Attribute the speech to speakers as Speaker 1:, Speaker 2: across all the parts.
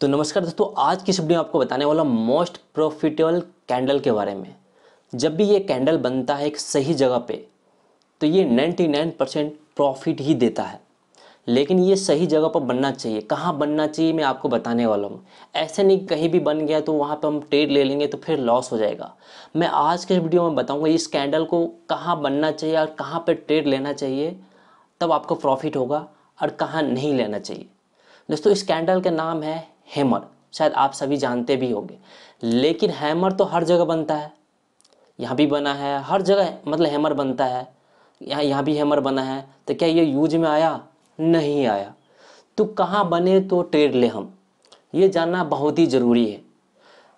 Speaker 1: तो नमस्कार दोस्तों आज की वीडियो में आपको बताने वाला मोस्ट प्रॉफिटेबल कैंडल के बारे में जब भी ये कैंडल बनता है एक सही जगह पे तो ये 99 परसेंट प्रॉफिट ही देता है लेकिन ये सही जगह पर बनना चाहिए कहाँ बनना चाहिए मैं आपको बताने वाला हूँ ऐसे नहीं कहीं भी बन गया तो वहाँ पर हम ट्रेड ले लेंगे तो फिर लॉस हो जाएगा मैं आज के वीडियो में बताऊँगा इस कैंडल को कहाँ बनना चाहिए और कहाँ पर ट्रेड लेना चाहिए तब आपको प्रॉफिट होगा और कहाँ नहीं लेना चाहिए दोस्तों इस कैंडल का नाम है हैमर शायद आप सभी जानते भी होंगे लेकिन हैमर तो हर जगह बनता है यहाँ भी बना है हर जगह मतलब हैमर बनता है यहाँ यहाँ भी हैमर बना है तो क्या ये यूज में आया नहीं आया तो कहाँ बने तो ट्रेड ले हम ये जानना बहुत ही ज़रूरी है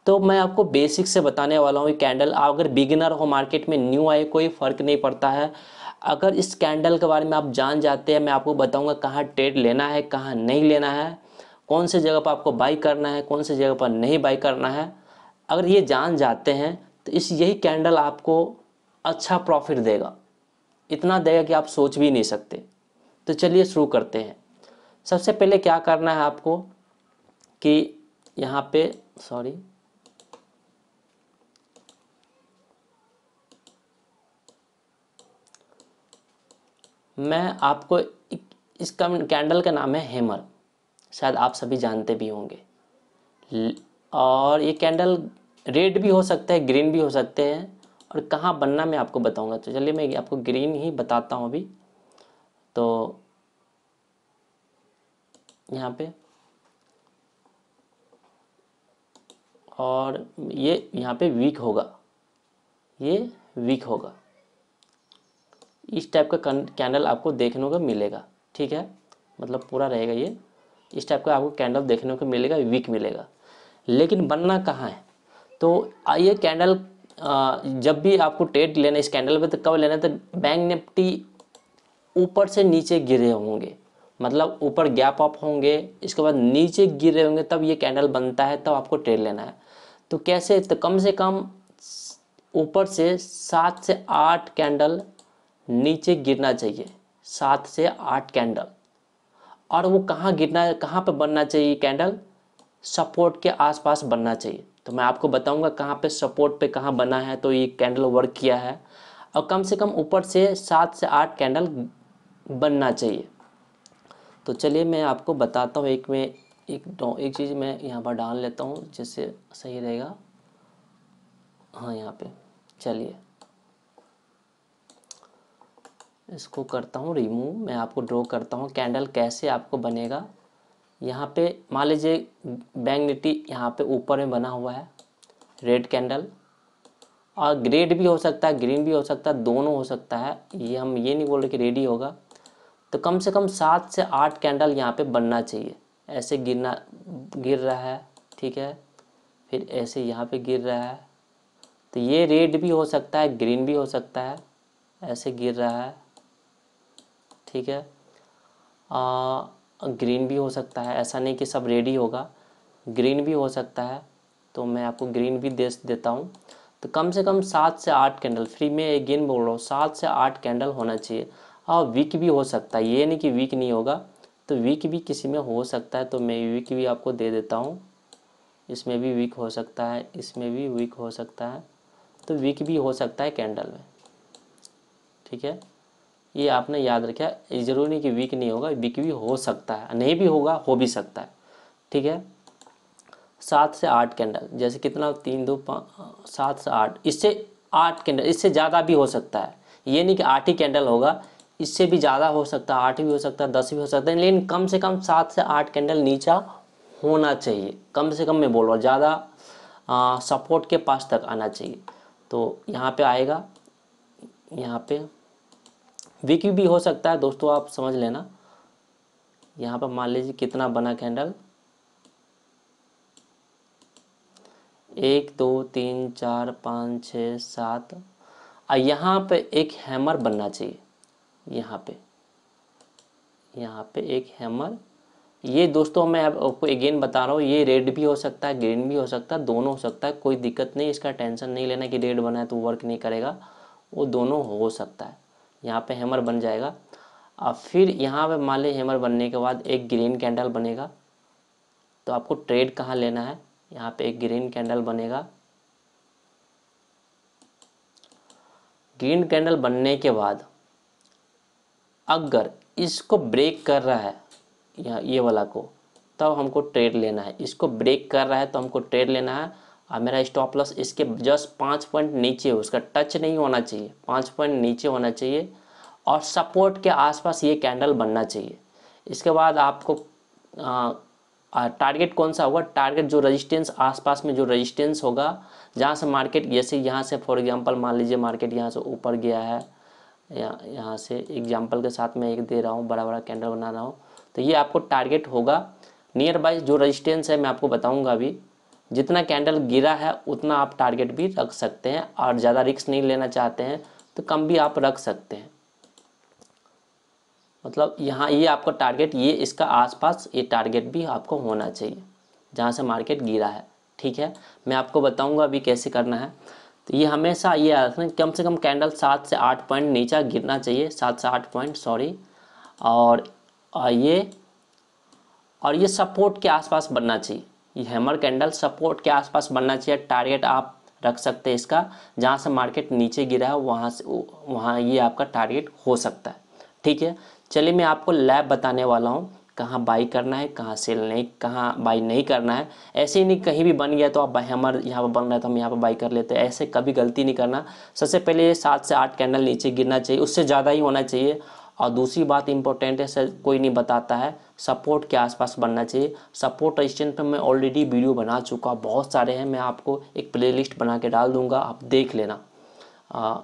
Speaker 1: तो मैं आपको बेसिक से बताने वाला हूँ ये कैंडल अगर बिगिनर हो मार्केट में न्यू आए कोई फ़र्क नहीं पड़ता है अगर इस कैंडल के बारे में आप जान जाते हैं मैं आपको बताऊंगा कहाँ ट्रेड लेना है कहाँ नहीं लेना है कौन से जगह पर आपको बाई करना है कौन से जगह पर नहीं बाई करना है अगर ये जान जाते हैं तो इस यही कैंडल आपको अच्छा प्रॉफिट देगा इतना देगा कि आप सोच भी नहीं सकते तो चलिए शुरू करते हैं सबसे पहले क्या करना है आपको कि यहाँ पे सॉरी मैं आपको इसका कैंडल का नाम है हेमर शायद आप सभी जानते भी होंगे और ये कैंडल रेड भी हो सकता है ग्रीन भी हो सकते हैं और कहाँ बनना मैं आपको बताऊंगा तो चलिए मैं आपको ग्रीन ही बताता हूँ अभी तो यहाँ पे और ये यहाँ पे वीक होगा ये वीक होगा इस टाइप का कैंडल आपको देखने को मिलेगा ठीक है मतलब पूरा रहेगा ये इस टाइप का आपको कैंडल देखने को मिलेगा वीक मिलेगा लेकिन बनना कहाँ है तो ये कैंडल जब भी आपको ट्रेड लेना इस कैंडल पे तो कब लेना तो बैंक निफ्टी ऊपर से नीचे गिरे होंगे मतलब ऊपर गैप अप होंगे इसके बाद नीचे गिर रहे होंगे तब ये कैंडल बनता है तब आपको ट्रेड लेना है तो कैसे तो कम से कम ऊपर से सात से आठ कैंडल नीचे गिरना चाहिए सात से आठ कैंडल और वो कहाँ गिरना कहाँ पर बनना चाहिए कैंडल सपोर्ट के आसपास बनना चाहिए तो मैं आपको बताऊंगा कहाँ पे सपोर्ट पे कहाँ बना है तो ये कैंडल वर्क किया है और कम से कम ऊपर से सात से आठ कैंडल बनना चाहिए तो चलिए मैं आपको बताता हूँ एक में एक एक चीज़ मैं यहाँ पर डाल लेता हूँ जिससे सही रहेगा हाँ यहाँ पे चलिए इसको करता हूँ रिमूव मैं आपको ड्रॉ करता हूँ कैंडल कैसे आपको बनेगा यहाँ पे मान लीजिए बैंक निटी यहाँ पे ऊपर में बना हुआ है रेड कैंडल और ग्रेड भी हो सकता है ग्रीन भी हो सकता है दोनों हो सकता है ये हम ये नहीं बोल रहे कि रेडी होगा तो कम से कम सात से आठ कैंडल यहाँ पे बनना चाहिए ऐसे गिरना गिर रहा है ठीक है फिर ऐसे यहाँ पे गिर रहा है तो ये रेड भी हो सकता है ग्रीन भी हो सकता है ऐसे गिर रहा है ठीक है आ, ग्रीन भी हो सकता है ऐसा नहीं कि सब रेडी होगा ग्रीन भी हो सकता है तो मैं आपको ग्रीन भी दे देता हूँ तो कम से कम सात से आठ कैंडल फ्री में अगेन बोल रहा हूँ सात से आठ कैंडल होना चाहिए और वीक भी हो सकता है ये नहीं कि वीक नहीं होगा तो वीक भी किसी में हो सकता है तो मैं वीक भी आपको दे देता हूँ इसमें भी वीक हो सकता है इसमें भी वीक हो सकता है तो वीक भी हो सकता है कैंडल में ठीक है ये आपने याद रखा जरूरी नहीं कि वीक नहीं होगा वीक भी हो सकता है नहीं भी होगा हो भी सकता है ठीक है सात से आठ कैंडल जैसे कितना तीन दो पाँच सात से आठ इससे आठ कैंडल इससे ज़्यादा भी हो सकता है ये नहीं कि आठ ही कैंडल होगा इससे भी ज़्यादा हो सकता है आठ भी हो सकता है दस भी हो सकता है लेकिन कम से कम सात से आठ कैंडल नीचा होना चाहिए कम से कम मैं बोल रहा हूँ ज़्यादा सपोर्ट के पास तक आना चाहिए तो यहाँ पे आएगा यहाँ पे वीक भी हो सकता है दोस्तों आप समझ लेना यहाँ पर मान लीजिए कितना बना कैंडल एक दो तीन चार पाँच छ सात और यहाँ पे एक हैमर बनना चाहिए यहाँ पे यहाँ पे एक हैमर ये दोस्तों मैं आपको अगेन बता रहा हूँ ये रेड भी हो सकता है ग्रीन भी हो सकता है दोनों हो सकता है कोई दिक्कत नहीं इसका टेंशन नहीं लेना कि रेड बना है तो वर्क नहीं करेगा वो दोनों हो सकता है यहाँ पे हैमर बन जाएगा और फिर यहाँ पे मान लें हैमर बनने के बाद एक ग्रीन कैंडल बनेगा तो आपको ट्रेड कहाँ लेना है यहाँ पे एक ग्रीन कैंडल बनेगा ग्रीन कैंडल बनने के बाद अगर इसको ब्रेक कर रहा है यहाँ ये वाला को तब तो हमको ट्रेड लेना है इसको ब्रेक कर रहा है तो हमको ट्रेड लेना है अब मेरा स्टॉप लॉस इसके जस्ट पाँच पॉइंट नीचे उसका टच नहीं होना चाहिए पाँच पॉइंट नीचे होना चाहिए और सपोर्ट के आसपास ये कैंडल बनना चाहिए इसके बाद आपको टारगेट कौन सा होगा टारगेट जो रेजिस्टेंस आसपास में जो रेजिस्टेंस होगा जहाँ से मार्केट जैसे यहाँ से फॉर एग्जांपल मान लीजिए मार्केट यहाँ से ऊपर गया है या यहाँ से एग्जांपल के साथ मैं एक दे रहा हूँ बड़ा बड़ा कैंडल बना रहा हूँ तो ये आपको टारगेट होगा नियर बाई जो रजिस्टेंस है मैं आपको बताऊँगा अभी जितना कैंडल गिरा है उतना आप टारगेट भी रख सकते हैं और ज़्यादा रिक्स नहीं लेना चाहते हैं तो कम भी आप रख सकते हैं मतलब यहाँ ये आपका टारगेट ये इसका आसपास ये टारगेट भी आपको होना चाहिए जहाँ से मार्केट गिरा है ठीक है मैं आपको बताऊँगा अभी कैसे करना है तो ये हमेशा ये आता है कम से कम कैंडल सात से आठ पॉइंट नीचा गिरना चाहिए सात से आठ पॉइंट सॉरी और ये और ये सपोर्ट के आसपास बनना चाहिए हैमर कैंडल सपोर्ट के आसपास बनना चाहिए टारगेट आप रख सकते हैं इसका जहाँ से मार्केट नीचे गिरा है वहाँ से वहाँ ये आपका टारगेट हो सकता है ठीक है चलिए मैं आपको लैब बताने वाला हूँ कहाँ बाई करना है कहाँ सेल नहीं कहाँ बाई नहीं करना है ऐसे ही नहीं कहीं भी बन गया तो आप हैमर यहाँ पर बन रहा है तो हम यहाँ पर बाई कर लेते हैं ऐसे कभी गलती नहीं करना सबसे पहले सात से आठ कैंडल नीचे गिरना चाहिए उससे ज़्यादा ही होना चाहिए और दूसरी बात इंपॉर्टेंट है सर कोई नहीं बताता है सपोर्ट के आसपास बनना चाहिए सपोर्ट रजिस्टेंट पर मैं ऑलरेडी वीडियो बना चुका बहुत सारे हैं मैं आपको एक प्लेलिस्ट बना के डाल दूंगा आप देख लेना आ,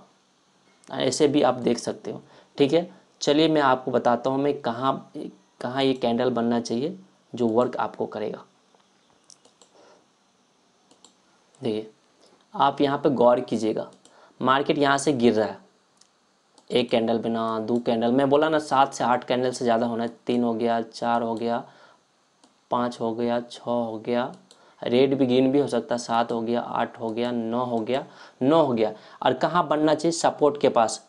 Speaker 1: ऐसे भी आप देख सकते हो ठीक है चलिए मैं आपको बताता हूँ मैं कहाँ कहाँ ये कैंडल बनना चाहिए जो वर्क आपको करेगा देखिए आप यहाँ पर गौर कीजिएगा मार्केट यहाँ से गिर रहा है एक कैंडल बिना दो कैंडल मैं बोला ना सात से आठ कैंडल से ज़्यादा होना तीन हो गया चार हो गया पाँच हो गया छः हो गया रेड भी ग्रीन भी हो सकता है सात हो गया आठ हो गया नौ हो गया नौ हो गया और कहाँ बनना चाहिए सपोर्ट के पास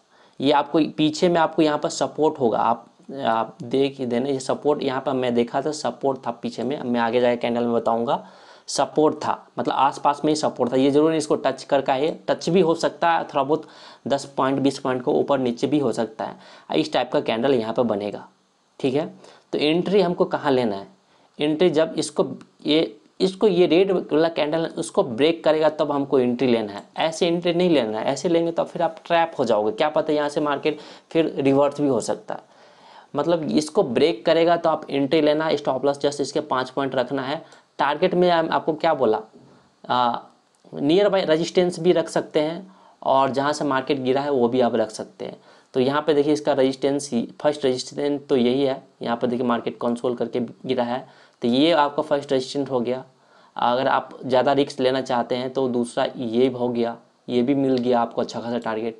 Speaker 1: ये आपको पीछे में आपको यहाँ पर सपोर्ट होगा आप आप देख ही देना ये सपोर्ट यहाँ पर मैं देखा था सपोर्ट था पीछे में मैं आगे जाके कैंडल में बताऊँगा सपोर्ट था मतलब आसपास में ही सपोर्ट था ये जरूर इसको टच कर का है टच भी हो सकता है थोड़ा बहुत दस पॉइंट बीस पॉइंट को ऊपर नीचे भी हो सकता है इस टाइप का कैंडल यहाँ पर बनेगा ठीक है तो एंट्री हमको कहाँ लेना है एंट्री जब इसको ये इसको ये रेड वाला कैंडल उसको ब्रेक करेगा तब हमको एंट्री लेना है ऐसे एंट्री नहीं लेना है ऐसे लेंगे तो फिर आप ट्रैप हो जाओगे क्या पता यहाँ से मार्केट फिर रिवर्स भी हो सकता है मतलब इसको ब्रेक करेगा तो आप एंट्री लेना स्टॉप लॉस जस्ट इसके पाँच पॉइंट रखना है टारगेट में आपको क्या बोला नियर बाई रजिस्टेंस भी रख सकते हैं और जहाँ से मार्केट गिरा है वो भी आप रख सकते हैं तो यहाँ पे देखिए इसका रजिस्टेंस फर्स्ट रजिस्टेंस तो यही है यहाँ पे देखिए मार्केट कंसोल करके गिरा है तो ये आपका फर्स्ट रजिस्टेंस हो गया अगर आप ज़्यादा रिक्स लेना चाहते हैं तो दूसरा ये हो गया ये भी मिल गया आपको अच्छा खासा टारगेट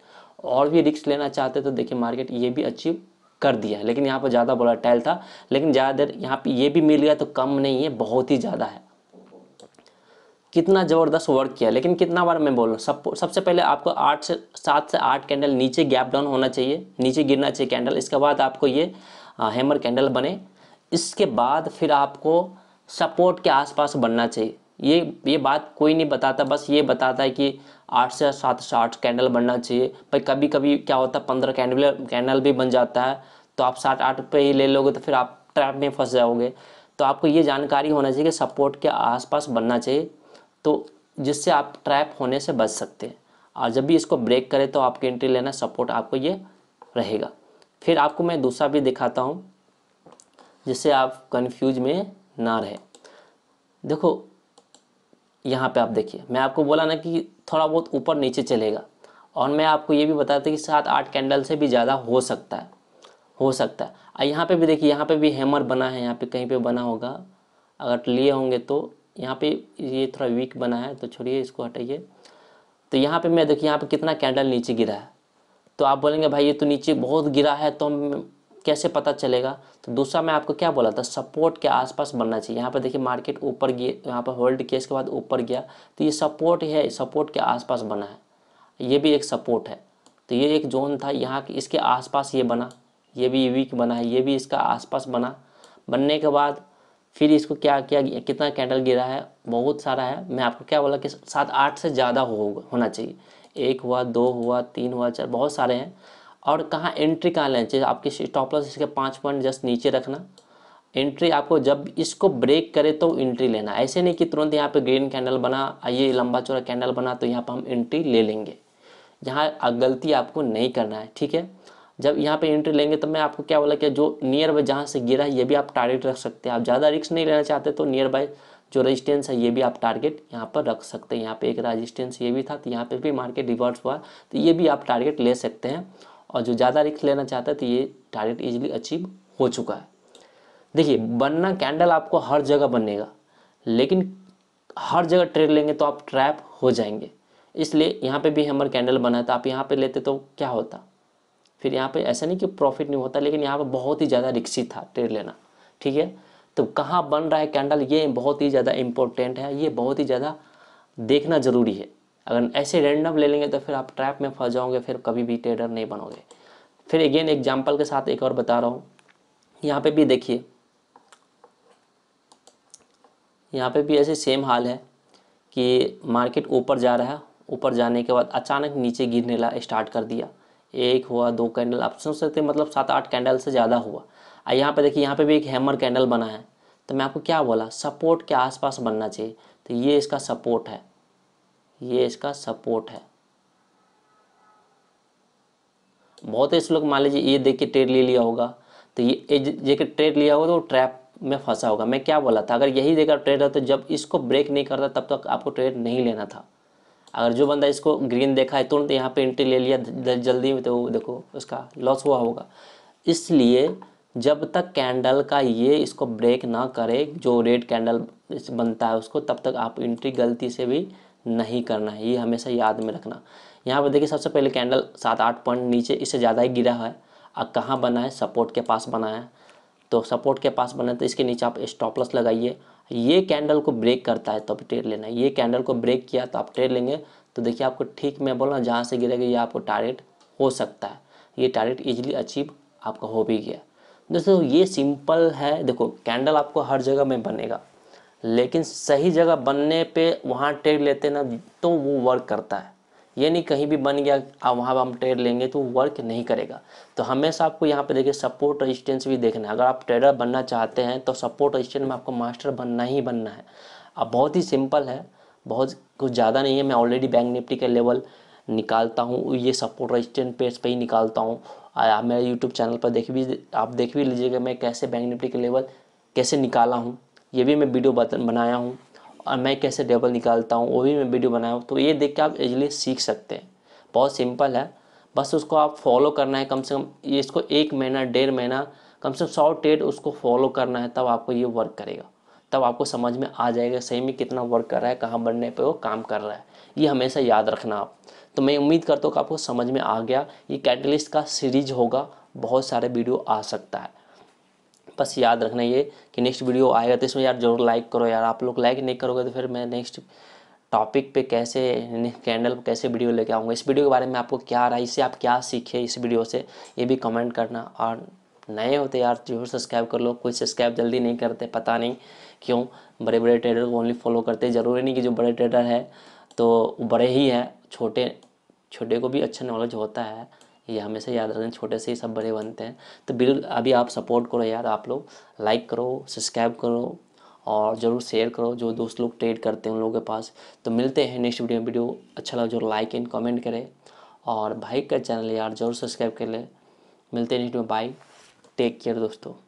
Speaker 1: और भी रिक्स लेना चाहते हैं तो देखिए मार्केट ये भी अचीव कर दिया लेकिन यहाँ पर ज़्यादा वोलाटाइल था लेकिन ज़्यादा देर यहाँ पर ये भी मिल गया तो कम नहीं है बहुत ही ज़्यादा है कितना ज़बरदस्त वर्क किया लेकिन कितना बार मैं बोल रहा हूँ सब सबसे पहले आपको आठ से सात से आठ कैंडल नीचे गैप डाउन होना चाहिए नीचे गिरना चाहिए कैंडल इसके बाद आपको ये आ, हैमर कैंडल बने इसके बाद फिर आपको सपोर्ट के आसपास बनना चाहिए ये ये बात कोई नहीं बताता बस ये बताता है कि आठ से सात से आठ कैंडल बनना चाहिए पर कभी कभी क्या होता है पंद्रह कैंडल कैंडल भी बन जाता है तो आप सात आठ पे ही ले लोगे तो फिर आप ट्रैप में फंस जाओगे तो आपको ये जानकारी होना चाहिए कि सपोर्ट के आसपास बनना चाहिए तो जिससे आप ट्रैप होने से बच सकते हैं और जब भी इसको ब्रेक करें तो आपकी एंट्री लेना सपोर्ट आपको ये रहेगा फिर आपको मैं दूसरा भी दिखाता हूँ जिससे आप कन्फ्यूज में ना रहे देखो यहाँ पे आप देखिए मैं आपको बोला ना कि थोड़ा बहुत ऊपर नीचे चलेगा और मैं आपको ये भी था कि सात आठ कैंडल से भी ज़्यादा हो सकता है हो सकता है और यहाँ पे भी देखिए यहाँ पे भी हैमर बना है यहाँ पे कहीं पे बना होगा अगर लिए होंगे तो यहाँ पे ये थोड़ा वीक बना है तो छोड़िए इसको हटाइए तो यहाँ पे मैं देखिए यहाँ पे कितना कैंडल नीचे गिरा है तो आप बोलेंगे भाई ये तो नीचे बहुत गिरा है तो हम कैसे पता चलेगा तो दूसरा मैं आपको क्या बोला था सपोर्ट के आसपास बनना चाहिए यहाँ पर देखिए मार्केट ऊपर गए यहाँ पर होल्ड किया इसके बाद ऊपर गया तो ये सपोर्ट है सपोर्ट के आसपास बना है ये भी एक सपोर्ट है तो ये एक जोन था यहाँ इसके आसपास ये बना ये भी वीक बना है ये भी इसका आसपास बना बनने के बाद फिर इसको क्या किया कितना कैंडल गिरा है बहुत सारा है मैं आपको क्या बोला कि सात आठ से ज़्यादा होना चाहिए एक हुआ दो हुआ तीन हुआ चार बहुत सारे हैं और कहाँ एंट्री कहाँ लेना चाहिए आपके स्टॉप लॉस इसके पाँच पॉइंट जस्ट नीचे रखना एंट्री आपको जब इसको ब्रेक करे तो एंट्री लेना ऐसे नहीं कि तुरंत यहाँ पे ग्रीन कैंडल बना ये लंबा चौड़ा कैंडल बना तो यहाँ पर हम एंट्री ले लेंगे यहाँ गलती आपको नहीं करना है ठीक है जब यहाँ पे एंट्री लेंगे तो मैं आपको क्या बोला कि जो नियर बाय जहाँ से गिरा है ये भी आप टारगेट रख सकते हैं आप ज़्यादा रिस्क नहीं लेना चाहते तो नियर बाय जो रेजिस्टेंस है ये भी आप टारगेट यहाँ पर रख सकते हैं यहाँ पे एक रेजिस्टेंस ये भी था तो यहाँ पे भी मार्केट रिवर्स हुआ तो ये भी आप टारगेट ले सकते हैं और जो ज़्यादा रिस्क लेना चाहता है तो ये टारगेट ईजिली अचीव हो चुका है देखिए बनना कैंडल आपको हर जगह बनेगा लेकिन हर जगह ट्रेड लेंगे तो आप ट्रैप हो जाएंगे इसलिए यहाँ पे भी हमर कैंडल बना था तो आप यहाँ पे लेते तो क्या होता फिर यहाँ पे ऐसा नहीं कि प्रॉफिट नहीं होता लेकिन यहाँ पे बहुत ही ज़्यादा रिक्सित था ट्रेड लेना ठीक है तो कहाँ बन रहा है कैंडल ये बहुत ही ज़्यादा इम्पोर्टेंट है ये बहुत ही ज़्यादा देखना ज़रूरी है अगर ऐसे रैंडम ले लेंगे तो फिर आप ट्रैप में फंस जाओगे फिर कभी भी ट्रेडर नहीं बनोगे फिर अगेन एग्जाम्पल के साथ एक और बता रहा हूँ यहाँ पे भी देखिए यहाँ पे भी ऐसे सेम हाल है कि मार्केट ऊपर जा रहा है ऊपर जाने के बाद अचानक नीचे गिरने ला स्टार्ट कर दिया एक हुआ दो कैंडल आप सुन सकते मतलब सात आठ कैंडल से ज़्यादा हुआ और यहाँ पे देखिए यहाँ पे भी एक हैमर कैंडल बना है तो मैं आपको क्या बोला सपोर्ट के आसपास बनना चाहिए तो ये इसका सपोर्ट है ये इसका सपोर्ट है बहुत ऐसे लोग मान लीजिए ये देख के ट्रेड ले लिया होगा तो ये देख ट्रेड लिया होगा तो ट्रैप में फंसा होगा मैं क्या बोला था अगर यही देखा ट्रेड है तो जब इसको ब्रेक नहीं करता तब तक तो आपको ट्रेड नहीं लेना था अगर जो बंदा इसको ग्रीन देखा है तुरंत यहाँ पे एंट्री ले लिया जल्दी में तो देखो उसका लॉस हुआ होगा इसलिए जब तक कैंडल का ये इसको ब्रेक ना करे जो रेड कैंडल बनता है उसको तब तक आप एंट्री गलती से भी नहीं करना है ये हमेशा याद में रखना यहाँ पर देखिए सबसे पहले कैंडल सात आठ पॉइंट नीचे इससे ज़्यादा ही गिरा है और कहाँ बना है सपोर्ट के पास बना है तो सपोर्ट के पास बना है तो इसके नीचे आप स्टॉपलस लगाइए ये कैंडल को ब्रेक करता है तो आप ट्रेड लेना है ये कैंडल को ब्रेक किया तो आप ट्रेड लेंगे तो देखिए आपको ठीक मैं बोल रहा हूँ जहाँ से गिरेगा ये आपको टारगेट हो सकता है ये टारगेट ईजिली अचीव आपका हो भी गया दोस्तों ये सिंपल है देखो कैंडल आपको हर जगह में बनेगा लेकिन सही जगह बनने पे वहाँ टेर लेते ना तो वो वर्क करता है ये नहीं कहीं भी बन गया अब वहाँ पर हम ट्रेड लेंगे तो वर्क नहीं करेगा तो हमेशा आपको यहाँ पे देखिए सपोर्ट रजिस्टेंस भी देखना है अगर आप ट्रेडर बनना चाहते हैं तो सपोर्ट रजिस्टेंस में आपको मास्टर बनना ही बनना है अब बहुत ही सिंपल है बहुत कुछ ज़्यादा नहीं है मैं ऑलरेडी बैंक निफ्टी का लेवल निकालता हूँ ये सपोर्ट रजिस्टेंट पेज पे ही निकालता हूँ मेरे यूट्यूब चैनल पर देख भी आप देख भी लीजिएगा मैं कैसे बैंक निफ्टी का लेवल कैसे निकाला हूँ ये भी मैं वीडियो बतन बनाया हूँ और मैं कैसे डबल निकालता हूँ वो भी मैं वीडियो बनाया हूँ तो ये देख के आप इजिली सीख सकते हैं बहुत सिंपल है बस उसको आप फॉलो करना है कम से कम ये इसको एक महीना डेढ़ महीना कम से कम सौ टेड उसको फॉलो करना है तब आपको ये वर्क करेगा तब आपको समझ में आ जाएगा सही में कितना वर्क कर रहा है कहाँ बनने पे वो काम कर रहा है ये हमेशा याद रखना आप तो मैं उम्मीद करता हूँ कि आपको समझ में आ गया ये कैटलिस्ट का सीरीज होगा बहुत सारे वीडियो आ सकता है बस याद रखना ये कि नेक्स्ट वीडियो आएगा तो इसमें यार जरूर लाइक करो यार आप लोग लाइक नहीं करोगे तो फिर मैं नेक्स्ट टॉपिक पे कैसे कैंडल पर कैसे वीडियो लेके आऊँगा इस वीडियो के बारे में आपको क्या रहा इससे आप क्या सीखे इस वीडियो से ये भी कमेंट करना और नए होते तो यार जरूर सब्सक्राइब कर लो कोई सब्सक्राइब जल्दी नहीं करते पता नहीं क्यों बड़े बड़े ट्रेडर को ओनली फॉलो करते ज़रूरी नहीं कि जो बड़े ट्रेडर है तो बड़े ही हैं छोटे छोटे को भी अच्छा नॉलेज होता है ये हमेशा याद रखें छोटे से ही सब बड़े बनते हैं तो बिल्कुल अभी आप सपोर्ट करो यार आप लोग लाइक करो सब्सक्राइब करो और ज़रूर शेयर करो जो दोस्त लोग ट्रेड करते हैं उन लोगों के पास तो मिलते हैं नेक्स्ट वीडियो वीडियो अच्छा लगा जरूर लाइक एंड कमेंट करें और भाई का चैनल यार जरूर सब्सक्राइब कर ले मिलते हैं नेक्स्ट में बाय टेक केयर दोस्तों